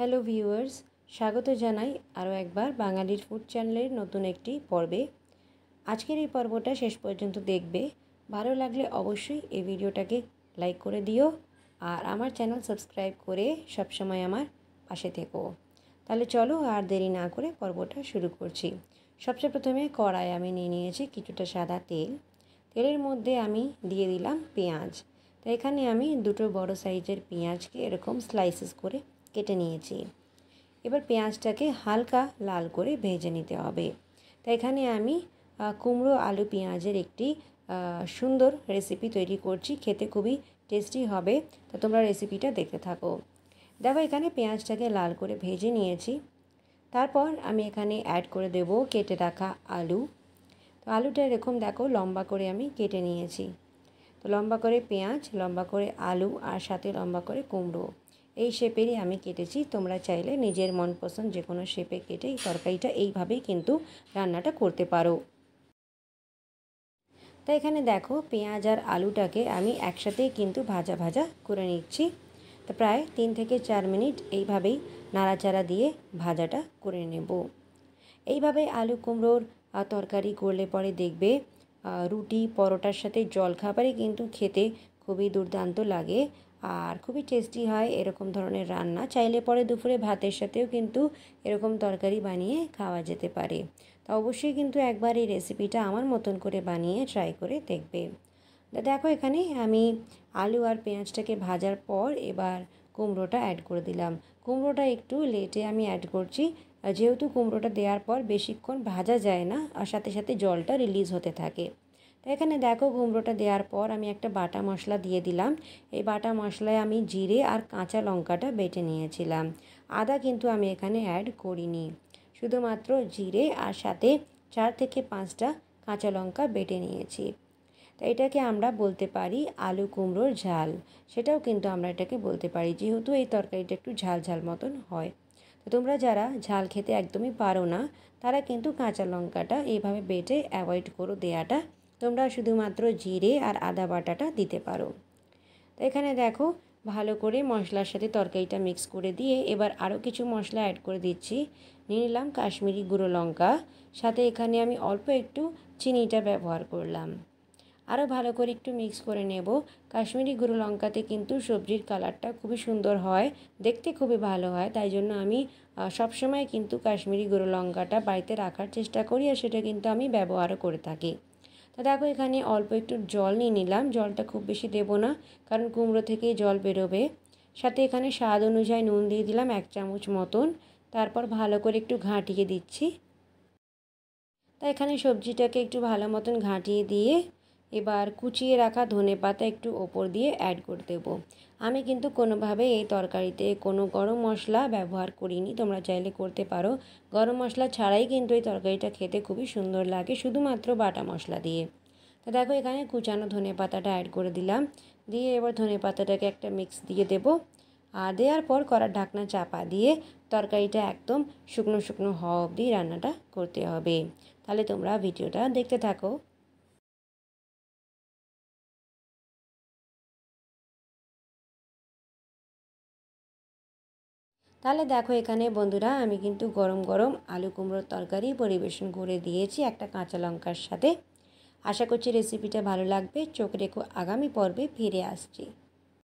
hello viewers স্বাগত জানাই আরও একবার বাঙালির ফুড চ্যানেলের নতুন একটি পর্বে আজকের এই পর্বটা শেষ পর্যন্ত দেখবে ভালো লাগলে অবশ্যই এই ভিডিওটাকে লাইক করে দিও আর আমার চ্যানেল সাবস্ক্রাইব করে সবসময় আমার পাশে থেকো তাহলে চলো আর দেরি না করে পর্বটা শুরু করছি সবচেয়ে প্রথমে কড়াই আমি নিয়ে নিয়েছি কিছুটা সাদা তেল তেলের মধ্যে আমি দিয়ে দিলাম পেঁয়াজ তো এখানে আমি দুটো বড় সাইজের পেঁয়াজকে এরকম স্লাইসেস করে কেটে নিয়েছি এবার পেঁয়াজটাকে হালকা লাল করে ভেজে নিতে হবে তাই এখানে আমি কুমড়ো আলু পেঁয়াজের একটি সুন্দর রেসিপি তৈরি করছি খেতে খুবই টেস্টি হবে তো তোমরা রেসিপিটা দেখতে থাকো দেখো এখানে পেঁয়াজটাকে লাল করে ভেজে নিয়েছি তারপর আমি এখানে অ্যাড করে দেব কেটে রাখা আলু তো আলুটা এরকম দেখো লম্বা করে আমি কেটে নিয়েছি তো লম্বা করে পেঁয়াজ লম্বা করে আলু আর সাথে লম্বা করে কুমড়ো এই শেপেরই আমি কেটেছি তোমরা চাইলে নিজের মন পছন্দ যে কোনো শেপে কেটে এই তরকারিটা এইভাবেই কিন্তু রান্নাটা করতে পারো তো এখানে দেখো পেঁয়াজ আর আলুটাকে আমি একসাথেই কিন্তু ভাজা ভাজা করে নিচ্ছি তো প্রায় তিন থেকে চার মিনিট এইভাবেই নাড়াচাড়া দিয়ে ভাজাটা করে নেব এইভাবে আলু কুমড়োর তরকারি করলে পরে দেখবে রুটি পরোটার সাথে জলখাবারে কিন্তু খেতে খুবই দুর্দান্ত লাগে আর খুবই টেস্টি হয় এরকম ধরনের রান্না চাইলে পরে দুপুরে ভাতের সাথেও কিন্তু এরকম তরকারি বানিয়ে খাওয়া যেতে পারে তা অবশ্যই কিন্তু একবার এই রেসিপিটা আমার মতন করে বানিয়ে ট্রাই করে দেখবে দেখো এখানে আমি আলু আর পেঁয়াজটাকে ভাজার পর এবার কুমড়োটা অ্যাড করে দিলাম কুমড়োটা একটু লেটে আমি অ্যাড করছি যেহেতু কুমড়োটা দেওয়ার পর বেশিক্ষণ ভাজা যায় না আর সাথে সাথে জলটা রিলিজ হতে থাকে তো এখানে দেখো কুমড়োটা দেওয়ার পর আমি একটা বাটা মশলা দিয়ে দিলাম এই বাটা মশলায় আমি জিরে আর কাঁচা লঙ্কাটা বেটে নিয়েছিলাম আদা কিন্তু আমি এখানে অ্যাড করিনি শুধুমাত্র জিরে আর সাথে চার থেকে পাঁচটা কাঁচা লঙ্কা বেটে নিয়েছি তো এটাকে আমরা বলতে পারি আলু কুমড়োর ঝাল সেটাও কিন্তু আমরা এটাকে বলতে পারি যেহেতু এই তরকারিটা একটু ঝাল ঝাল মতন হয় তো তোমরা যারা ঝাল খেতে একদমই পারো না তারা কিন্তু কাঁচা লঙ্কাটা এইভাবে বেটে অ্যাভয়েড করো দেয়াটা তোমরা শুধুমাত্র জিরে আর আদা বাটাটা দিতে পারো তো এখানে দেখো ভালো করে মশলার সাথে তরকারিটা মিক্স করে দিয়ে এবার আরও কিছু মশলা অ্যাড করে দিচ্ছি নিয়ে নিলাম কাশ্মীরি গুঁড়ো লঙ্কা সাথে এখানে আমি অল্প একটু চিনিটা ব্যবহার করলাম আরও ভালো করে একটু মিক্স করে নেব কাশ্মীরি গুঁড়ো লঙ্কাতে কিন্তু সবজির কালারটা খুবই সুন্দর হয় দেখতে খুবই ভালো হয় তাই জন্য আমি সবসময় কিন্তু কাশ্মীরি গুঁড়ো লঙ্কাটা বাড়িতে রাখার চেষ্টা করি আর সেটা কিন্তু আমি ব্যবহারও করে থাকি তো দেখো এখানে অল্প একটু জল নিয়ে নিলাম জলটা খুব বেশি দেবো না কারণ কুমড়ো থেকেই জল বেরোবে সাথে এখানে স্বাদ অনুযায়ী নুন দিয়ে দিলাম এক চামচ মতন তারপর ভালো করে একটু ঘাঁটিয়ে দিচ্ছি তা এখানে সবজিটাকে একটু ভালো মতন ঘাঁটিয়ে দিয়ে এবার কুচিয়ে রাখা ধনে পাতা একটু ওপর দিয়ে অ্যাড করে দেবো আমি কিন্তু কোনোভাবে এই তরকারিতে কোনো গরম মশলা ব্যবহার করিনি তোমরা চাইলে করতে পারো গরম মশলা ছাড়াই কিন্তু এই তরকারিটা খেতে খুবই সুন্দর লাগে শুধুমাত্র বাটা মশলা দিয়ে তো দেখো এখানে কুচানো ধনে পাতাটা অ্যাড করে দিলাম দিয়ে এবার ধনে পাতাটাকে একটা মিক্স দিয়ে দেবো আর দেওয়ার পর করার ঢাকনা চাপা দিয়ে তরকারিটা একদম শুকনো শুকনো হওয়া অবধি রান্নাটা করতে হবে তাহলে তোমরা ভিডিওটা দেখতে থাকো তাহলে দেখো এখানে বন্ধুরা আমি কিন্তু গরম গরম আলু কুমড়োর তরকারি পরিবেশন করে দিয়েছি একটা কাঁচা লঙ্কার সাথে আশা করছি রেসিপিটা ভালো লাগবে চোখ রেখো আগামী পর্বে ফিরে আসছি